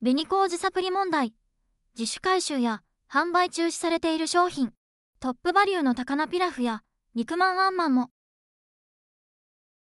紅麹サプリ問題。自主回収や販売中止されている商品。トップバリューの高菜ピラフや肉まんあンマンも